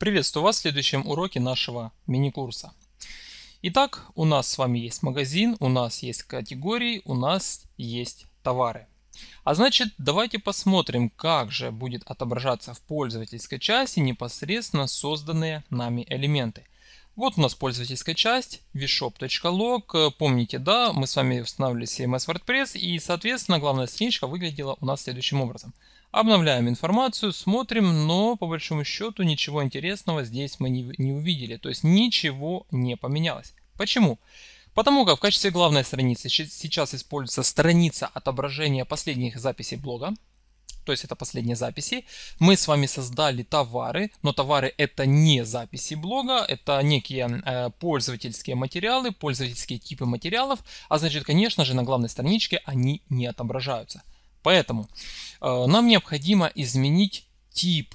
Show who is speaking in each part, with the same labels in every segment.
Speaker 1: Приветствую вас в следующем уроке нашего мини-курса. Итак, у нас с вами есть магазин, у нас есть категории, у нас есть товары. А значит, давайте посмотрим, как же будет отображаться в пользовательской части непосредственно созданные нами элементы. Вот у нас пользовательская часть, vshop.log. Помните, да, мы с вами устанавливали CMS WordPress и, соответственно, главная страничка выглядела у нас следующим образом – Обновляем информацию, смотрим, но по большому счету ничего интересного здесь мы не, не увидели. То есть ничего не поменялось. Почему? Потому как в качестве главной страницы сейчас используется страница отображения последних записей блога. То есть это последние записи. Мы с вами создали товары, но товары это не записи блога, это некие э, пользовательские материалы, пользовательские типы материалов, а значит, конечно же, на главной страничке они не отображаются. Поэтому э, нам необходимо изменить тип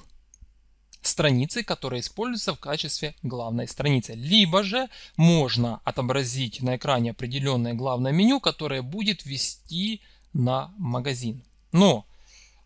Speaker 1: страницы, которая используется в качестве главной страницы. Либо же можно отобразить на экране определенное главное меню, которое будет вести на магазин. Но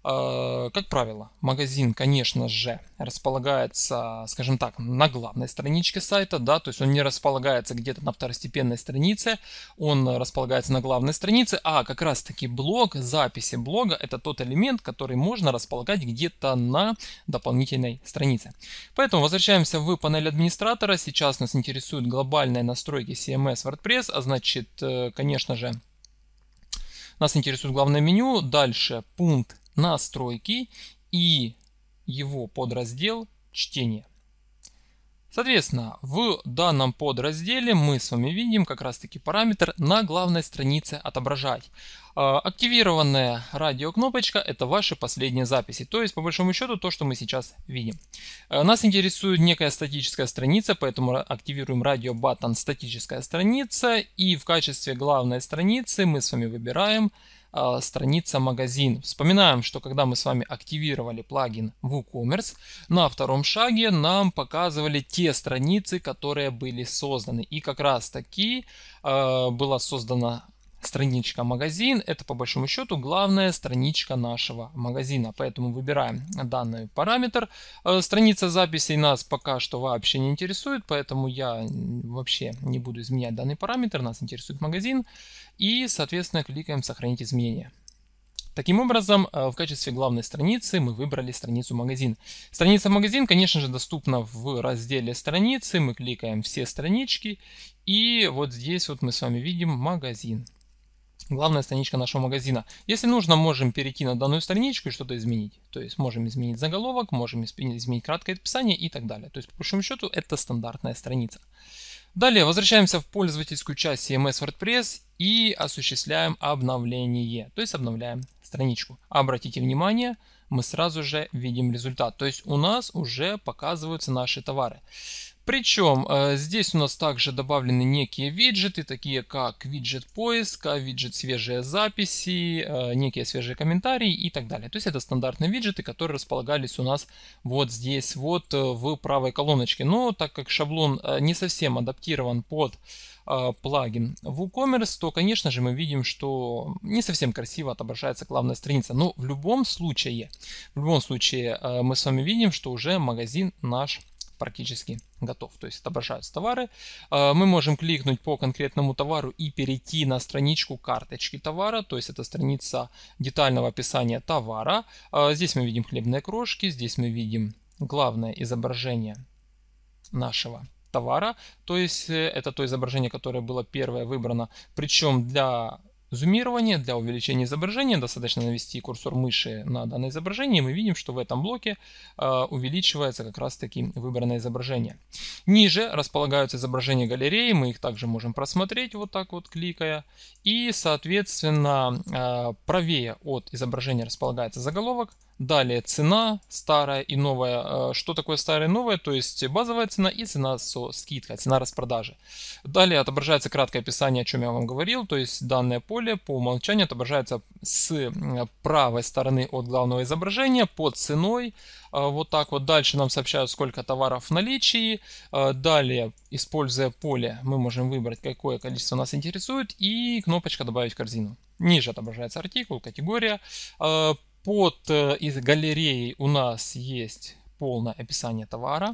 Speaker 1: Э, как правило, магазин, конечно же, располагается, скажем так, на главной страничке сайта, да, то есть он не располагается где-то на второстепенной странице, он располагается на главной странице, а как раз таки блог, записи блога – это тот элемент, который можно располагать где-то на дополнительной странице. Поэтому возвращаемся в панель администратора, сейчас нас интересуют глобальные настройки CMS WordPress, а значит, э, конечно же, нас интересует главное меню, дальше пункт настройки и его подраздел чтение. Соответственно, в данном подразделе мы с вами видим как раз таки параметр на главной странице отображать. А, активированная радиокнопочка – это ваши последние записи, то есть по большому счету то, что мы сейчас видим. А, нас интересует некая статическая страница, поэтому активируем радио button «Статическая страница» и в качестве главной страницы мы с вами выбираем а, страница магазин. Вспоминаем, что когда мы с вами активировали плагин WooCommerce, на втором шаге нам показывали те страницы, которые были созданы. И как раз таки а, была создана Страничка магазин – это по большому счету главная страничка нашего магазина, поэтому выбираем данный параметр. Э, страница записей нас пока что вообще не интересует, поэтому я вообще не буду изменять данный параметр, нас интересует магазин. И, соответственно, кликаем «Сохранить изменения». Таким образом, э, в качестве главной страницы мы выбрали страницу «Магазин». Страница «Магазин», конечно же, доступна в разделе «Страницы». Мы кликаем «Все странички» и вот здесь вот мы с вами видим «Магазин» главная страничка нашего магазина. Если нужно, можем перейти на данную страничку и что-то изменить. То есть можем изменить заголовок, можем изменить краткое описание и так далее. То есть по большому счету это стандартная страница. Далее возвращаемся в пользовательскую часть CMS WordPress и осуществляем обновление, то есть обновляем страничку. Обратите внимание, мы сразу же видим результат, то есть у нас уже показываются наши товары. Причем э, здесь у нас также добавлены некие виджеты, такие как виджет поиска, виджет свежие записи, э, некие свежие комментарии и так далее. То есть это стандартные виджеты, которые располагались у нас вот здесь вот э, в правой колоночке. Но так как шаблон не совсем адаптирован под плагин WooCommerce, то, конечно же, мы видим, что не совсем красиво отображается главная страница. Но в любом случае, в любом случае мы с вами видим, что уже магазин наш практически готов. То есть отображаются товары. Э, мы можем кликнуть по конкретному товару и перейти на страничку карточки товара. То есть это страница детального описания товара. Э, здесь мы видим хлебные крошки, здесь мы видим главное изображение нашего товара. То есть э, это то изображение, которое было первое выбрано. Причем для Зумирование. Для увеличения изображения достаточно навести курсор мыши на данное изображение. и Мы видим, что в этом блоке э, увеличивается как раз таки выбранное изображение. Ниже располагаются изображения галереи. Мы их также можем просмотреть вот так вот кликая. И соответственно э, правее от изображения располагается заголовок. Далее цена старая и новая. Э, что такое старая и новая? То есть базовая цена и цена со скидкой, цена распродажи. Далее отображается краткое описание, о чем я вам говорил. То есть данное поле по умолчанию отображается с э, правой стороны от главного изображения под ценой. Э, вот так вот. Дальше нам сообщают, сколько товаров в наличии. Далее, используя поле, мы можем выбрать, какое количество нас интересует. И кнопочка «Добавить в корзину». Ниже отображается артикул, категория под э, из галереи у нас есть полное описание товара.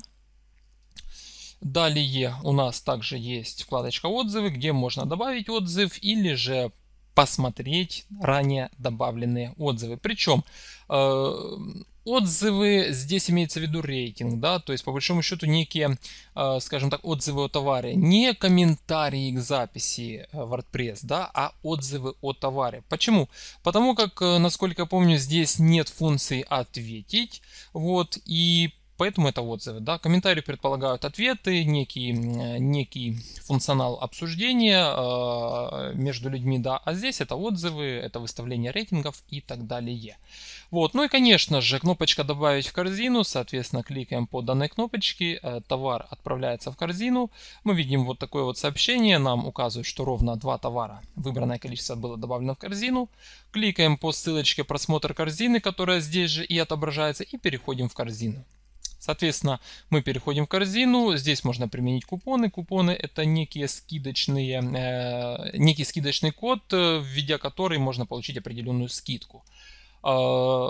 Speaker 1: Далее у нас также есть вкладочка «Отзывы», где можно добавить отзыв или же посмотреть ранее добавленные отзывы. Причем э, Отзывы, здесь имеется в виду рейтинг, да, то есть по большому счету некие, а, скажем так, отзывы о товаре. Не комментарии к записи э, WordPress, да, а отзывы о товаре. Почему? Потому как, э, насколько я помню, здесь нет функции «ответить», вот, и Поэтому это отзывы. Да. Комментарии предполагают ответы, некий, э, некий функционал обсуждения э, между людьми, да, а здесь это отзывы, это выставление рейтингов и так далее. Вот. Ну и, конечно же, кнопочка «Добавить в корзину», соответственно, кликаем по данной кнопочке, э, товар отправляется в корзину. Мы видим вот такое вот сообщение, нам указывают, что ровно два товара, выбранное количество было добавлено в корзину. Кликаем по ссылочке «Просмотр корзины», которая здесь же и отображается, и переходим в корзину. Соответственно, мы переходим в корзину. Здесь можно применить купоны. Купоны это некие скидочные, э, некий скидочный код, э, введя который можно получить определенную скидку. А,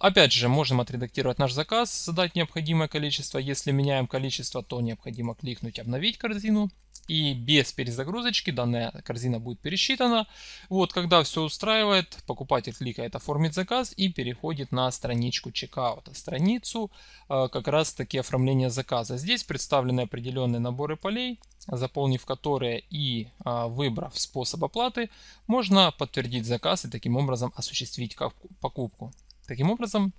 Speaker 1: опять же, можем отредактировать наш заказ, задать необходимое количество. Если меняем количество, то необходимо кликнуть «Обновить корзину». И без перезагрузочки данная корзина будет пересчитана. Вот, когда все устраивает, покупатель кликает «Оформить заказ» и переходит на страничку чекаута. Страницу а, как раз-таки оформления заказа. Здесь представлены определенные наборы полей заполнив которые и а, выбрав способ оплаты, можно подтвердить заказ и таким образом осуществить покупку. Таким образом,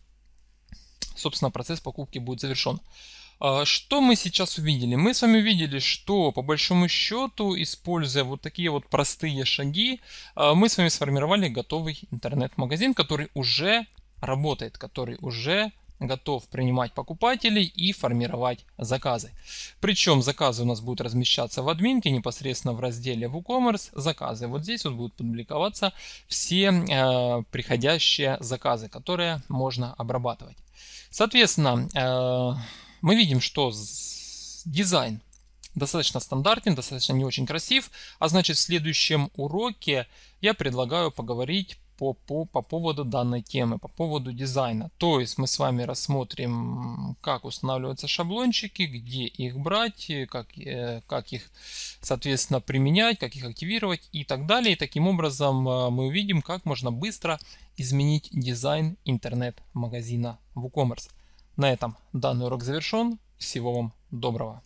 Speaker 1: собственно, процесс покупки будет завершен. А, что мы сейчас увидели? Мы с вами увидели, что по большому счету, используя вот такие вот простые шаги, а, мы с вами сформировали готовый интернет-магазин, который уже работает, который уже готов принимать покупателей и формировать заказы. Причем заказы у нас будут размещаться в админке непосредственно в разделе WooCommerce «Заказы». Вот здесь вот будут публиковаться все э, приходящие заказы, которые можно обрабатывать. Соответственно, э, мы видим, что дизайн достаточно стандартен, достаточно не очень красив. А значит, в следующем уроке я предлагаю поговорить по, по, по поводу данной темы, по поводу дизайна. То есть мы с вами рассмотрим, как устанавливаются шаблончики, где их брать, э, как, э, как их, соответственно, применять, как их активировать и так далее. И таким образом э, мы увидим, как можно быстро изменить дизайн интернет-магазина WooCommerce. На этом данный урок завершен. Всего вам доброго!